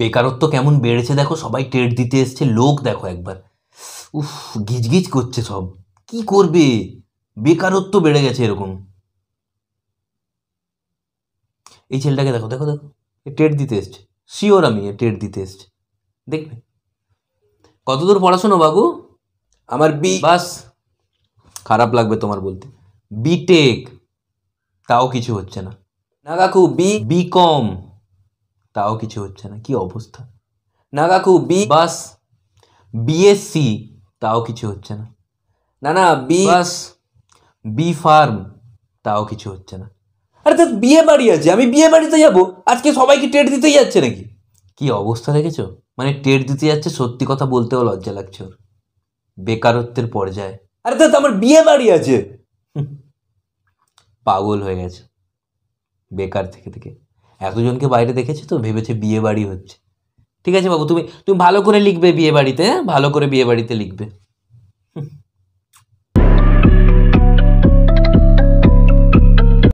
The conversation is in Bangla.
বেকারত্ব কেমন বেড়েছে দেখো সবাই টেট দিতে এসছে লোক দেখো একবার উফ গিজগিজ করছে সব কি করবে বেকারত্ব বেড়ে গেছে এরকম এই ছেলেটাকে দেখো দেখো দেখো টেট দিতে এসছে শিওর আমি টেট দিতে এসছে দেখবে কতদূর পড়াশোনা বাবু আমার বি বাস খারাপ লাগবে তোমার বলতে বিটেক তাও কিছু হচ্ছে না না কাকু বি বিকম তাও কিছু হচ্ছে না কি অবস্থা না কাকু বি বাস বিএসসি তাও কিছু হচ্ছে না না না বি বাস বি ফার্ম তাও কিছু হচ্ছে না আরে তো বিয়ে বাড়ি আছে আমি বিয়ে বাড়িতে যাবো আজকে সবাইকে টেট দিতে যাচ্ছে নাকি কি অবস্থা রেখেছো মানে টেট দিতে যাচ্ছে সত্যি কথা বলতেও লজ্জা লাগছে ওর বেকারত্বের পর্যায়ে আরে তো আমার বিয়ে বাড়ি আছে পাগল হয়ে গেছে বেকার থেকে থেকে এতজনকে বাইরে দেখেছে তো ভেবেছে বিয়ে বাড়ি হচ্ছে ঠিক আছে বাবু তুমি তুমি ভালো করে লিখবে বিয়ে বাড়িতে হ্যাঁ ভালো করে বিয়ে বাড়িতে লিখবে